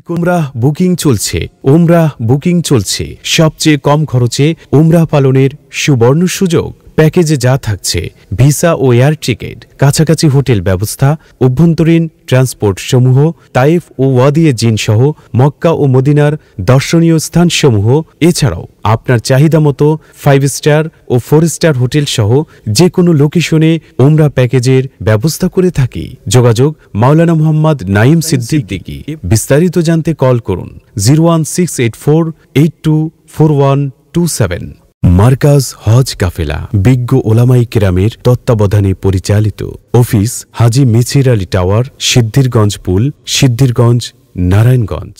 ইকোমরা booking চলছে ওমরা booking চলছে সবচেয়ে কম খরচে ওমরা পালনের সুবর্ণ সুযোগ প্যাকেজে যা থাকছে ভিসা ও এয়ার টিকিট কাছাকাছি হোটেল ব্যবস্থা অভ্যন্তরীণ ট্রান্সপোর্ট সমূহ তাইফ ও ওয়াদিয়ে জিন সহ মক্কা ও মদিনার দর্শনীয় স্থানসমূহ এছাড়াও আপনার চাহিদা মতো ফাইভ স্টার ও ফোর স্টার হোটেল সহ যে কোনো লোকেশনে ওমরা প্যাকেজের ব্যবস্থা করে থাকি যোগাযোগ মাওলানা মোহাম্মদ নাইম দিকে বিস্তারিত জানতে কল করুন zero one six eight four eight two four one two seven Markaz Hajj Kafela বিজ্ঞ ওলামাই কেরামের তত্ত্বাবধানে পরিচালিত অফিস হাজি মিছির আলী টাওয়ার সিদ্ধিরগঞ্জ পুল সিদ্ধিরগঞ্জ নারায়ণগঞ্জ